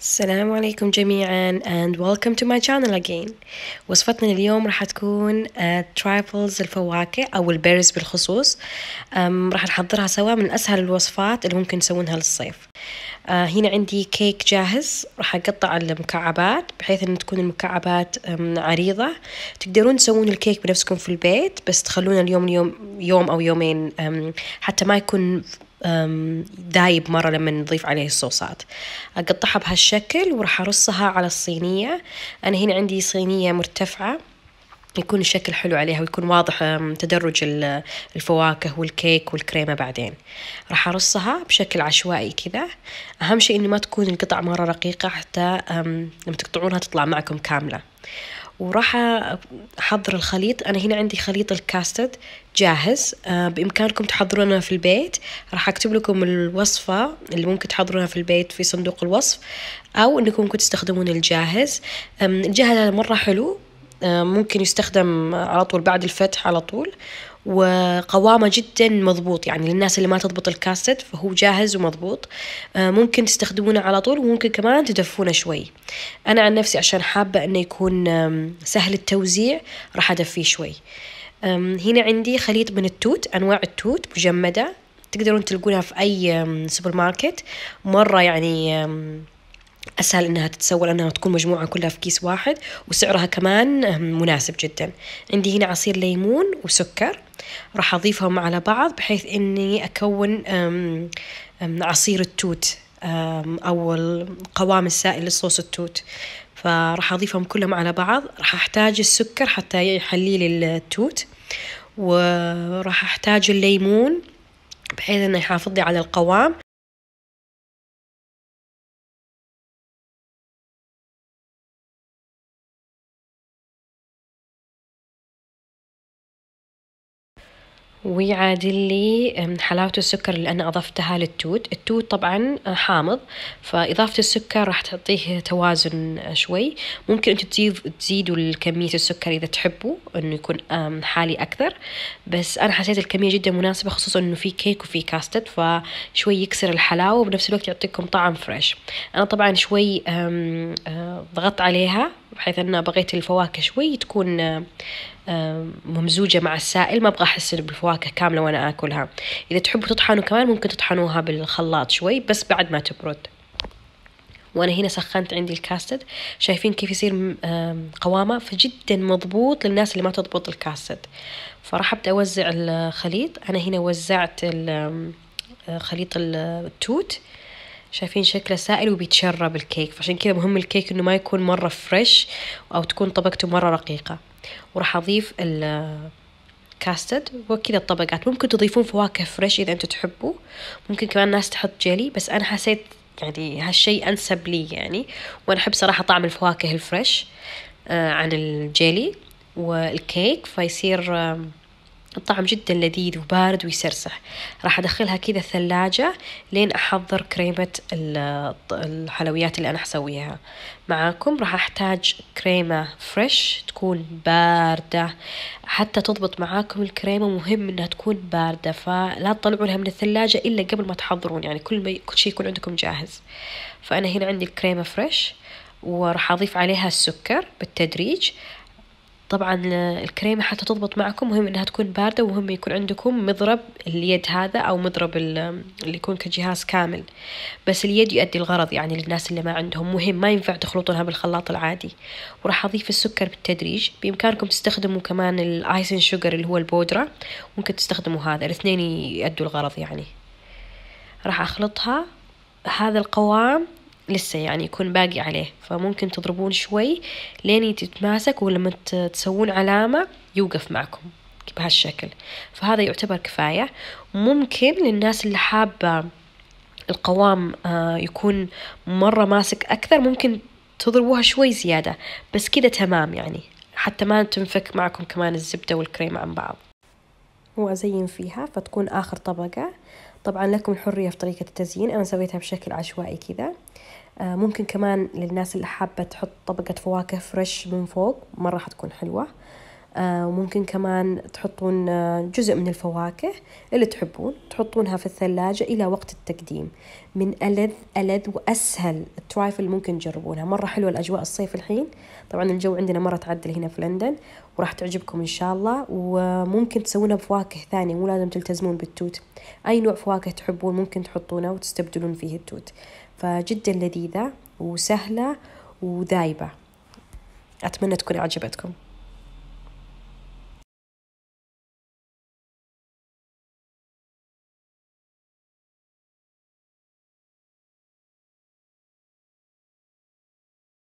السلام عليكم جميعا and welcome to my channel again وصفتنا اليوم راح تكون ترايفلز uh, الفواكه او البيرز بالخصوص راح نحضرها سوا من اسهل الوصفات اللي ممكن تسوونها للصيف أه، هنا عندي كيك جاهز راح اقطع المكعبات بحيث ان تكون المكعبات عريضة تقدرون تسوون الكيك بنفسكم في البيت بس تخلونه اليوم اليوم يوم او يومين حتى ما يكون دايب مرة لما نضيف عليه الصوصات أقطعها بهالشكل وراح أرصها على الصينية أنا هنا عندي صينية مرتفعة يكون الشكل حلو عليها ويكون واضح تدرج الفواكه والكيك والكريمة بعدين راح أرصها بشكل عشوائي كذا أهم شيء إنه ما تكون القطع مرة رقيقة حتى لما تقطعونها تطلع معكم كاملة وراح احضر الخليط انا هنا عندي خليط الكاستد جاهز آه، بامكانكم تحضرونه في البيت راح اكتب لكم الوصفه اللي ممكن تحضرونها في البيت في صندوق الوصف او انكم ممكن تستخدمون الجاهز الجاهز هذا مره حلو آه، ممكن يستخدم على طول بعد الفتح على طول وقوامه جدا مضبوط يعني للناس اللي ما تضبط الكاست فهو جاهز ومضبوط آه، ممكن تستخدمونه على طول وممكن كمان تدفونه شوي أنا عن نفسي عشان حابة أنه يكون سهل التوزيع راح أدفيه شوي هنا عندي خليط من التوت أنواع التوت مجمدة تقدرون تلقونها في أي سوبر ماركت مرة يعني أسهل إنها تتسوى لأنها تكون مجموعة كلها في كيس واحد وسعرها كمان مناسب جدا عندي هنا عصير ليمون وسكر راح أضيفهم على بعض بحيث إني أكون عصير التوت أو القوام السائل لصوص التوت فراح أضيفهم كلهم على بعض راح أحتاج السكر حتى يحلي لي التوت وراح أحتاج الليمون بحيث إنه يحافظ لي على القوام ويعادل لي من حلاوة السكر اللي أنا أضفتها للتوت التوت طبعا آه، حامض فإضافة السكر راح تعطيه توازن آه، شوي ممكن أنتوا تزيد تزيدوا كمية السكر إذا تحبوا أنه يكون حالي أكثر بس أنا حسيت الكمية جدا مناسبة خصوصا أنه في كيك وفي كاستد فشوي يكسر الحلاوة وبنفس الوقت يعطيكم طعم فريش أنا طبعا شوي آه، ضغطت عليها بحيث أن بغيت الفواكه شوي تكون ممزوجة مع السائل ما أبغى أحس بالفواكه كاملة وأنا آكلها إذا تحبوا تطحنوا كمان ممكن تطحنوها بالخلاط شوي بس بعد ما تبرد وأنا هنا سخنت عندي الكاستد شايفين كيف يصير قوامه فجدا مضبوط للناس اللي ما تضبط الكاستد فراح أبدأ أوزع الخليط أنا هنا وزعت خليط التوت شايفين شكله سائل وبيتشرب الكيك فعشان كذا مهم الكيك انه ما يكون مره فريش او تكون طبقته مره رقيقه وراح أضيف الكاستد وكذا الطبقات ممكن تضيفون فواكه فريش إذا أنتم تحبوا ممكن كمان ناس تحط جيلي بس أنا حسيت يعني هالشي أنسب لي يعني وأنا أحب صراحة طعم الفواكه الفريش آه، عن الجيلي والكيك فيصير الطعم جدا لذيذ وبارد ويسرسح راح أدخلها كذا الثلاجة لين أحضر كريمة الحلويات اللي أنا حسويها معاكم راح أحتاج كريمة فريش تكون باردة حتى تضبط معاكم الكريمة مهم إنها تكون باردة فلا تطلعونها من الثلاجة إلا قبل ما تحضرون يعني كل ما كل شيء يكون عندكم جاهز فأنا هنا عندي الكريمة فريش وراح أضيف عليها السكر بالتدريج طبعا آه، الكريمة حتى تضبط معكم مهم انها تكون باردة ومهم يكون عندكم مضرب اليد هذا او مضرب اللي يكون كجهاز كامل بس اليد يؤدي الغرض يعني للناس اللي ما عندهم مهم ما ينفع تخلطونها بالخلاط العادي وراح اضيف السكر بالتدريج بامكانكم تستخدموا كمان الايسن شوجر اللي هو البودرة ممكن تستخدموا هذا الاثنين يؤدوا الغرض يعني راح اخلطها هذا القوام لسه يعني يكون باقي عليه فممكن تضربون شوي لين تتماسك ولما تسوون علامة يوقف معكم بهالشكل فهذا يعتبر كفاية ممكن للناس اللي حابة القوام آه، يكون مرة ماسك أكثر ممكن تضربوها شوي زيادة بس كده تمام يعني حتى ما تنفك معكم كمان الزبدة والكريمة عن بعض وأزين فيها فتكون آخر طبقة طبعا لكم الحرية في طريقة التزيين أنا سويتها بشكل عشوائي كذا آه، ممكن كمان للناس اللي حابة تحط طبقة فواكه فريش من فوق مرة حتكون حلوة آه، وممكن كمان تحطون آه، جزء من الفواكه اللي تحبون تحطونها في الثلاجة إلى وقت التقديم من ألذ ألذ وأسهل الترايفل ممكن تجربونها مرة حلوة الأجواء الصيف الحين طبعا الجو عندنا مرة تعدل هنا في لندن وراح تعجبكم إن شاء الله وممكن تسوونها بفواكه ثانية مو لازم تلتزمون بالتوت أي نوع فواكه تحبون ممكن تحطونه وتستبدلون فيه التوت فجدا لذيذة وسهلة وذايبة أتمنى تكون عجبتكم